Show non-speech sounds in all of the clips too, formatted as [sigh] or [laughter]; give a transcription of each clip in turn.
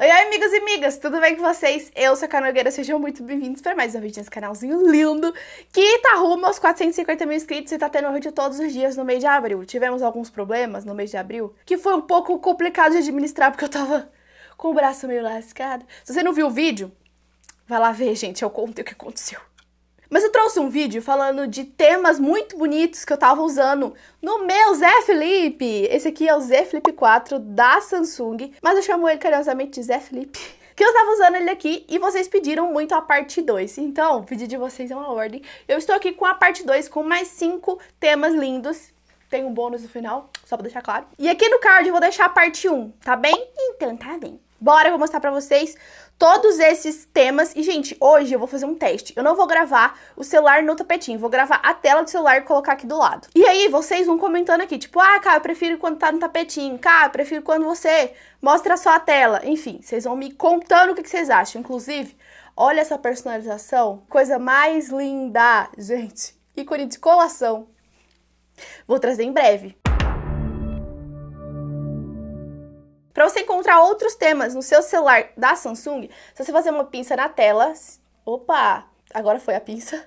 Oi, oi, amigos e amigas, tudo bem com vocês? Eu sou a Canogueira, sejam muito bem-vindos para mais um vídeo nesse canalzinho lindo que tá rumo aos 450 mil inscritos e tá tendo um vídeo todos os dias no mês de abril. Tivemos alguns problemas no mês de abril que foi um pouco complicado de administrar porque eu tava com o braço meio lascado. Se você não viu o vídeo, vai lá ver, gente, eu contei o que aconteceu. Mas eu trouxe um vídeo falando de temas muito bonitos que eu tava usando no meu Zé Flip. Esse aqui é o Zé Flip 4 da Samsung, mas eu chamo ele carinhosamente de Zé Flip. [laughs] Que eu estava usando ele aqui e vocês pediram muito a parte 2. Então, o de vocês é uma ordem. Eu estou aqui com a parte 2, com mais 5 temas lindos. Tem um bônus no final, só pra deixar claro. E aqui no card eu vou deixar a parte 1, um, tá bem? Então tá bem. Bora, eu vou mostrar pra vocês todos esses temas. E, gente, hoje eu vou fazer um teste. Eu não vou gravar o celular no tapetinho, vou gravar a tela do celular e colocar aqui do lado. E aí, vocês vão comentando aqui, tipo, ah, cara, eu prefiro quando tá no tapetinho, cara, eu prefiro quando você mostra só a tela. Enfim, vocês vão me contando o que, que vocês acham. Inclusive, olha essa personalização, coisa mais linda, gente. Ícone de colação. Vou trazer em breve. Para você encontrar outros temas no seu celular da Samsung, só você fazer uma pinça na tela, opa, agora foi a pinça.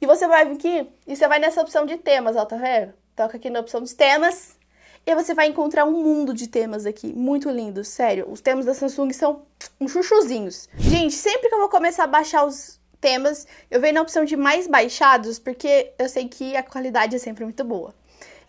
E você vai vir aqui e você vai nessa opção de temas, ó, tá vendo? Toca aqui na opção de temas e você vai encontrar um mundo de temas aqui, muito lindo, sério. Os temas da Samsung são uns chuchuzinhos. Gente, sempre que eu vou começar a baixar os temas, eu venho na opção de mais baixados, porque eu sei que a qualidade é sempre muito boa.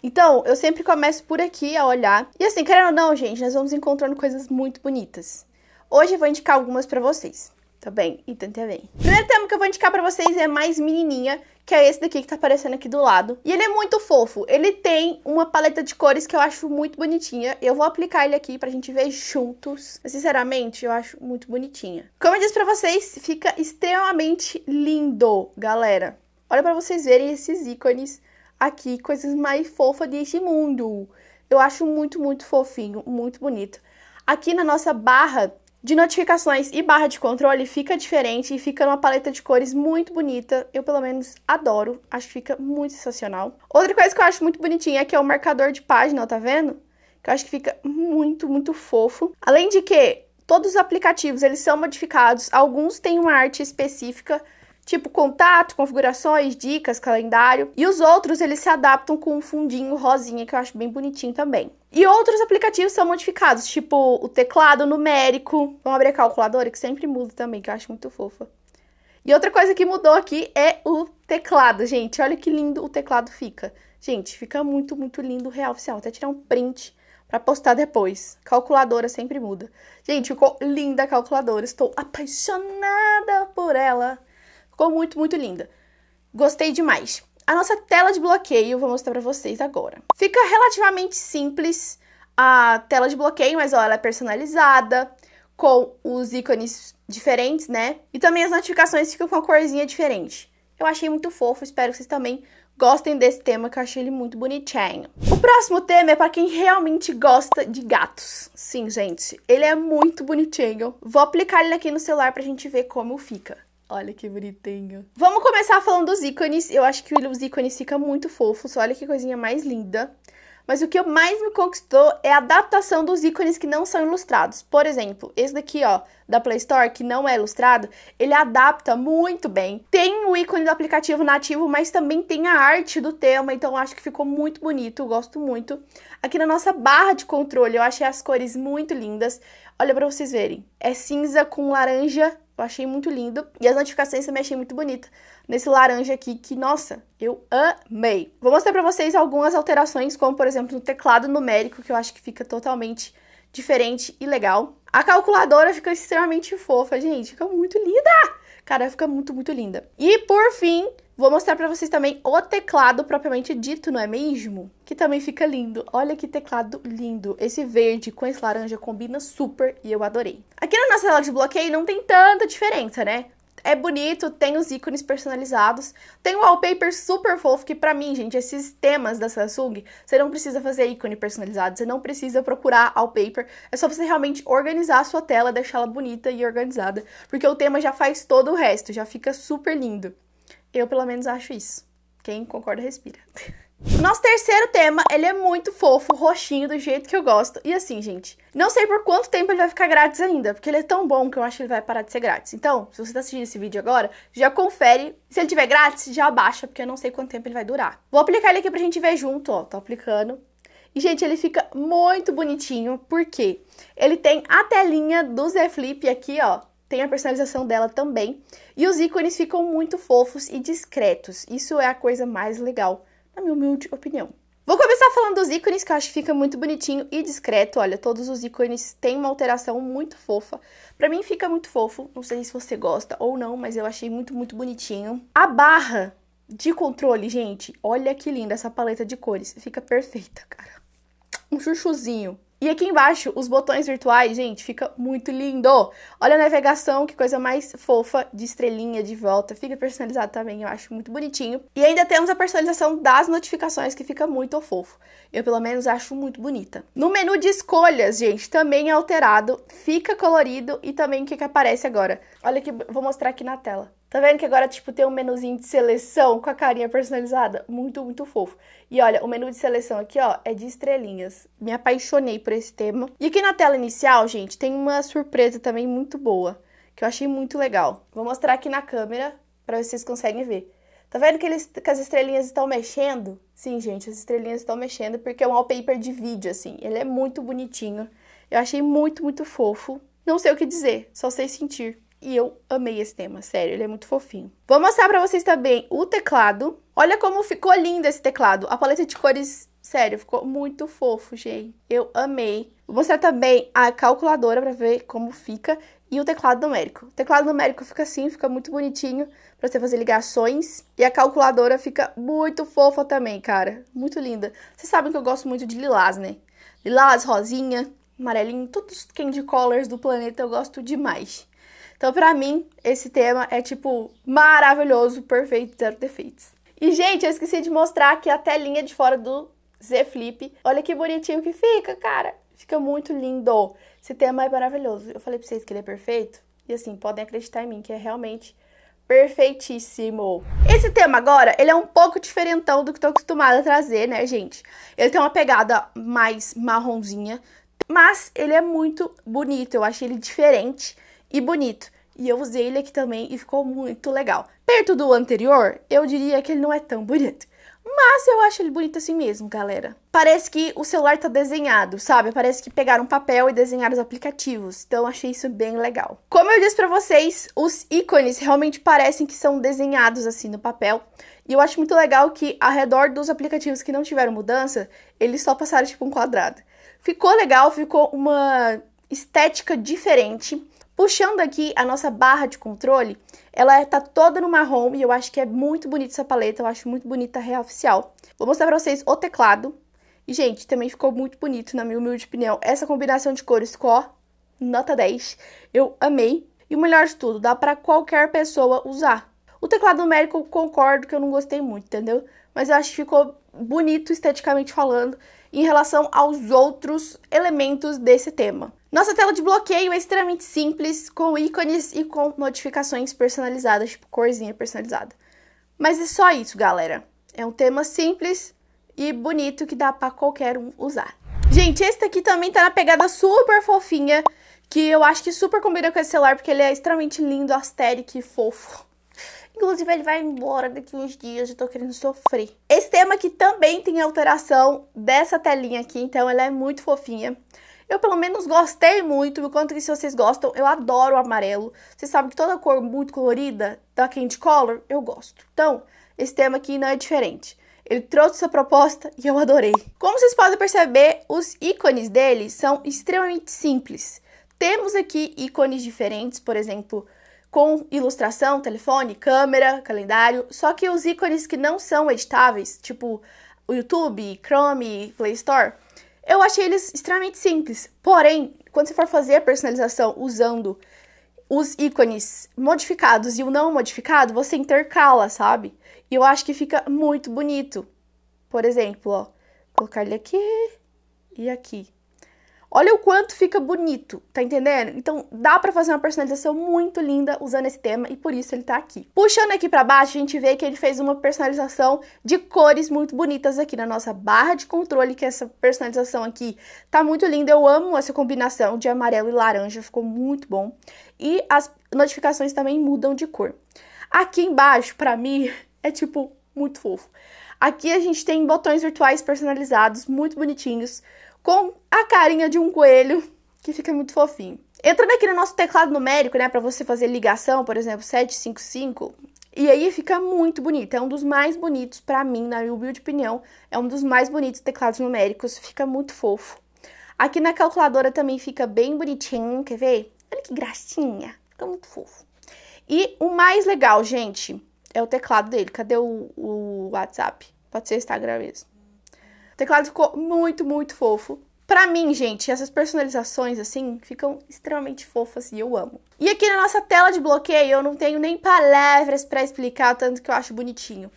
Então, eu sempre começo por aqui a olhar. E assim, querendo ou não, gente, nós vamos encontrando coisas muito bonitas. Hoje eu vou indicar algumas para vocês. Tá bem? Então tá bem. Primeiro tema que eu vou indicar pra vocês é mais menininha, que é esse daqui que tá aparecendo aqui do lado. E ele é muito fofo. Ele tem uma paleta de cores que eu acho muito bonitinha. Eu vou aplicar ele aqui pra gente ver juntos. Mas, sinceramente, eu acho muito bonitinha. Como eu disse pra vocês, fica extremamente lindo, galera. Olha pra vocês verem esses ícones aqui coisas mais fofas deste mundo. Eu acho muito, muito fofinho, muito bonito. Aqui na nossa barra de notificações e barra de controle fica diferente e fica numa paleta de cores muito bonita. Eu, pelo menos, adoro. Acho que fica muito sensacional. Outra coisa que eu acho muito bonitinha é que é o marcador de página, ó, tá vendo? Que eu acho que fica muito, muito fofo. Além de que todos os aplicativos, eles são modificados. Alguns têm uma arte específica tipo contato, configurações, dicas, calendário. E os outros eles se adaptam com um fundinho rosinha que eu acho bem bonitinho também. E outros aplicativos são modificados, tipo o teclado numérico. Vamos abrir a calculadora que sempre muda também, que eu acho muito fofa. E outra coisa que mudou aqui é o teclado, gente. Olha que lindo o teclado fica. Gente, fica muito, muito lindo o real oficial. Vou até tirar um print para postar depois. Calculadora sempre muda. Gente, ficou linda a calculadora. Estou apaixonada por ela. Ficou muito, muito linda. Gostei demais. A nossa tela de bloqueio, vou mostrar para vocês agora. Fica relativamente simples a tela de bloqueio, mas ó, ela é personalizada, com os ícones diferentes, né? E também as notificações ficam com a corzinha diferente. Eu achei muito fofo, espero que vocês também gostem desse tema, que eu achei ele muito bonitinho. O próximo tema é para quem realmente gosta de gatos. Sim, gente, ele é muito bonitinho. Vou aplicar ele aqui no celular pra gente ver como fica. Olha que bonitinho. Vamos começar falando dos ícones. Eu acho que os ícones ficam muito fofos. Olha que coisinha mais linda. Mas o que mais me conquistou é a adaptação dos ícones que não são ilustrados. Por exemplo, esse daqui, ó, da Play Store, que não é ilustrado, ele adapta muito bem. Tem o ícone do aplicativo nativo, mas também tem a arte do tema, então acho que ficou muito bonito, gosto muito. Aqui na nossa barra de controle, eu achei as cores muito lindas. Olha para vocês verem. É cinza com laranja eu achei muito lindo. E as notificações também achei muito bonita. Nesse laranja aqui, que, nossa, eu amei. Vou mostrar pra vocês algumas alterações, como, por exemplo, no teclado numérico, que eu acho que fica totalmente diferente e legal. A calculadora fica extremamente fofa, gente. Fica muito linda! Cara, fica muito, muito linda. E, por fim, Vou mostrar para vocês também o teclado propriamente dito, não é mesmo? Que também fica lindo. Olha que teclado lindo. Esse verde com esse laranja combina super e eu adorei. Aqui na nossa tela de bloqueio não tem tanta diferença, né? É bonito, tem os ícones personalizados, tem o wallpaper super fofo, que pra mim, gente, esses temas da Samsung, você não precisa fazer ícone personalizado, você não precisa procurar wallpaper, é só você realmente organizar a sua tela, deixá-la bonita e organizada, porque o tema já faz todo o resto, já fica super lindo. Eu, pelo menos, acho isso. Quem concorda, respira. [laughs] Nosso terceiro tema, ele é muito fofo, roxinho, do jeito que eu gosto. E assim, gente, não sei por quanto tempo ele vai ficar grátis ainda, porque ele é tão bom que eu acho que ele vai parar de ser grátis. Então, se você tá assistindo esse vídeo agora, já confere. Se ele tiver grátis, já baixa, porque eu não sei quanto tempo ele vai durar. Vou aplicar ele aqui pra gente ver junto, ó. Tô aplicando. E, gente, ele fica muito bonitinho, porque ele tem a telinha do Z Flip aqui, ó, tem a personalização dela também. E os ícones ficam muito fofos e discretos. Isso é a coisa mais legal, na minha humilde opinião. Vou começar falando dos ícones, que eu acho que fica muito bonitinho e discreto. Olha, todos os ícones têm uma alteração muito fofa. Pra mim fica muito fofo, não sei se você gosta ou não, mas eu achei muito, muito bonitinho. A barra de controle, gente, olha que linda essa paleta de cores. Fica perfeita, cara. Um chuchuzinho e aqui embaixo, os botões virtuais, gente, fica muito lindo. Olha a navegação, que coisa mais fofa, de estrelinha de volta. Fica personalizado também, eu acho muito bonitinho. E ainda temos a personalização das notificações, que fica muito fofo. Eu, pelo menos, acho muito bonita. No menu de escolhas, gente, também é alterado, fica colorido e também o que, que aparece agora. Olha que vou mostrar aqui na tela. Tá vendo que agora, tipo, tem um menuzinho de seleção com a carinha personalizada? Muito, muito fofo. E olha, o menu de seleção aqui, ó, é de estrelinhas. Me apaixonei por esse tema. E aqui na tela inicial, gente, tem uma surpresa também muito boa, que eu achei muito legal. Vou mostrar aqui na câmera para vocês conseguem ver. Tá vendo que, eles, que as estrelinhas estão mexendo? Sim, gente, as estrelinhas estão mexendo porque é um wallpaper de vídeo, assim. Ele é muito bonitinho. Eu achei muito, muito fofo. Não sei o que dizer, só sei sentir e eu amei esse tema, sério, ele é muito fofinho. Vou mostrar pra vocês também o teclado. Olha como ficou lindo esse teclado. A paleta de cores, sério, ficou muito fofo, gente. Eu amei. Vou mostrar também a calculadora pra ver como fica e o teclado numérico. O teclado numérico fica assim, fica muito bonitinho para você fazer ligações. E a calculadora fica muito fofa também, cara. Muito linda. Vocês sabem que eu gosto muito de lilás, né? Lilás, rosinha, amarelinho, todos os candy colors do planeta eu gosto demais. Então, para mim, esse tema é tipo maravilhoso, perfeito, zero defeitos. E, gente, eu esqueci de mostrar aqui a telinha de fora do Z Flip. Olha que bonitinho que fica, cara. Fica muito lindo. Esse tema é maravilhoso. Eu falei pra vocês que ele é perfeito. E assim, podem acreditar em mim, que é realmente perfeitíssimo. Esse tema agora, ele é um pouco diferentão do que tô acostumada a trazer, né, gente? Ele tem uma pegada mais marronzinha, mas ele é muito bonito, eu achei ele diferente e bonito. E eu usei ele aqui também e ficou muito legal. Perto do anterior, eu diria que ele não é tão bonito. Mas eu acho ele bonito assim mesmo, galera. Parece que o celular tá desenhado, sabe? Parece que pegaram papel e desenharam os aplicativos. Então achei isso bem legal. Como eu disse para vocês, os ícones realmente parecem que são desenhados assim no papel. E eu acho muito legal que ao redor dos aplicativos que não tiveram mudança, eles só passaram tipo um quadrado. Ficou legal, ficou uma estética diferente. Puxando aqui a nossa barra de controle, ela tá toda no marrom e eu acho que é muito bonita essa paleta, eu acho muito bonita a Real Oficial. Vou mostrar pra vocês o teclado. E, gente, também ficou muito bonito, na minha humilde opinião. Essa combinação de cores ficou, nota 10. Eu amei. E o melhor de tudo, dá pra qualquer pessoa usar. O teclado numérico, concordo que eu não gostei muito, entendeu? Mas eu acho que ficou bonito esteticamente falando em relação aos outros elementos desse tema. Nossa tela de bloqueio é extremamente simples, com ícones e com notificações personalizadas, tipo corzinha personalizada. Mas é só isso, galera. É um tema simples e bonito que dá para qualquer um usar. Gente, esse aqui também tá na pegada super fofinha, que eu acho que super combina com esse celular, porque ele é extremamente lindo, astérico e fofo. Inclusive, ele vai embora daqui uns dias, eu tô querendo sofrer. Esse tema que também tem alteração dessa telinha aqui, então ela é muito fofinha. Eu pelo menos gostei muito, o quanto que se vocês gostam, eu adoro o amarelo. Vocês sabem que toda cor muito colorida da Candy Color, eu gosto. Então, esse tema aqui não é diferente. Ele trouxe essa proposta e eu adorei. Como vocês podem perceber, os ícones dele são extremamente simples. Temos aqui ícones diferentes, por exemplo, com ilustração, telefone, câmera, calendário. Só que os ícones que não são editáveis, tipo o YouTube, Chrome, Play Store, eu achei eles extremamente simples. Porém, quando você for fazer a personalização usando os ícones modificados e o não modificado, você intercala, sabe? E eu acho que fica muito bonito. Por exemplo, ó, colocar ele aqui e aqui. Olha o quanto fica bonito, tá entendendo? Então dá para fazer uma personalização muito linda usando esse tema e por isso ele tá aqui. Puxando aqui para baixo, a gente vê que ele fez uma personalização de cores muito bonitas aqui na nossa barra de controle, que essa personalização aqui tá muito linda. Eu amo essa combinação de amarelo e laranja, ficou muito bom. E as notificações também mudam de cor. Aqui embaixo, para mim, [laughs] é tipo muito fofo. Aqui a gente tem botões virtuais personalizados, muito bonitinhos, com a carinha de um coelho, que fica muito fofinho. Entrando aqui no nosso teclado numérico, né, para você fazer ligação, por exemplo, 755, e aí fica muito bonito. É um dos mais bonitos para mim, na minha humilde opinião, é um dos mais bonitos teclados numéricos, fica muito fofo. Aqui na calculadora também fica bem bonitinho, quer ver? Olha que gracinha, fica muito fofo. E o mais legal, gente, é o teclado dele. Cadê o, o WhatsApp? Pode ser Instagram mesmo. O teclado ficou muito, muito fofo. Pra mim, gente, essas personalizações assim ficam extremamente fofas e eu amo. E aqui na nossa tela de bloqueio, eu não tenho nem palavras para explicar tanto que eu acho bonitinho.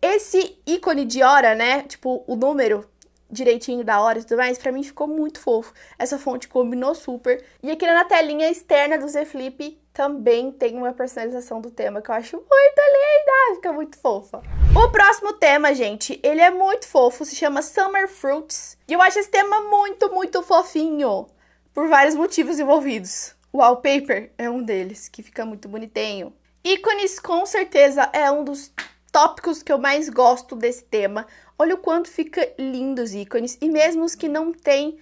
Esse ícone de hora, né? Tipo, o número direitinho da hora e tudo mais, pra mim ficou muito fofo. Essa fonte combinou super. E aqui na telinha externa do Z Flip também tem uma personalização do tema que eu acho muito linda, fica muito fofa. O próximo tema, gente, ele é muito fofo, se chama Summer Fruits. E eu acho esse tema muito, muito fofinho, por vários motivos envolvidos. O wallpaper é um deles, que fica muito bonitinho. Ícones, com certeza, é um dos tópicos que eu mais gosto desse tema. Olha o quanto fica lindos os ícones, e mesmo os que não têm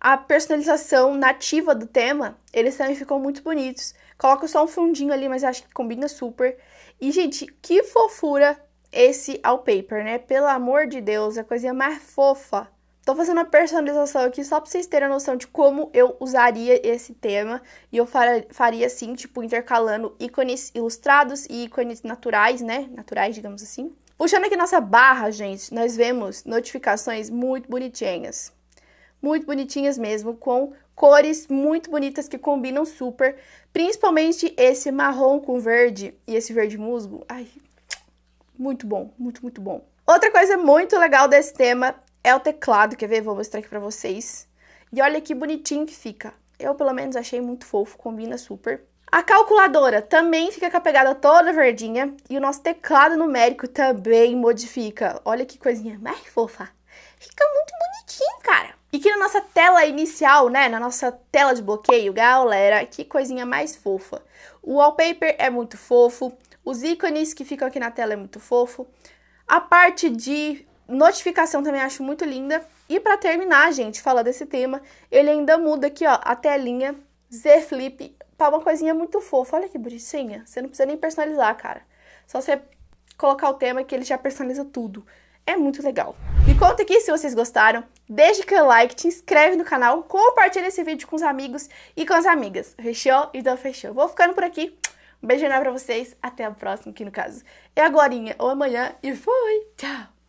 a personalização nativa do tema, eles também ficam muito bonitos. Coloco só um fundinho ali, mas acho que combina super. E, gente, que fofura esse ao paper, né? Pelo amor de Deus, é a coisinha mais fofa. Tô fazendo a personalização aqui só pra vocês terem a noção de como eu usaria esse tema. E eu faria assim, tipo, intercalando ícones ilustrados e ícones naturais, né? Naturais, digamos assim. Puxando aqui nossa barra, gente, nós vemos notificações muito bonitinhas. Muito bonitinhas mesmo, com cores muito bonitas que combinam super. Principalmente esse marrom com verde e esse verde musgo. Ai, muito bom, muito, muito bom. Outra coisa muito legal desse tema é o teclado. Quer ver? Vou mostrar aqui pra vocês. E olha que bonitinho que fica. Eu, pelo menos, achei muito fofo, combina super. A calculadora também fica com a pegada toda verdinha e o nosso teclado numérico também modifica. Olha que coisinha mais fofa. Fica muito bonitinho, cara. E que na nossa tela inicial, né, na nossa tela de bloqueio, galera, que coisinha mais fofa. O wallpaper é muito fofo, os ícones que ficam aqui na tela é muito fofo. A parte de notificação também acho muito linda. E para terminar, gente, falando desse tema, ele ainda muda aqui, ó, a telinha Z Flip para uma coisinha muito fofa. Olha que bonitinha. Você não precisa nem personalizar, cara. Só você colocar o tema que ele já personaliza tudo. É muito legal. Me conta aqui se vocês gostaram. Deixa o like, te inscreve no canal, compartilha esse vídeo com os amigos e com as amigas. Fechou? Então fechou. Vou ficando por aqui. Um beijo enorme pra vocês, até a próxima, que no caso é agorinha ou amanhã, e fui! Tchau!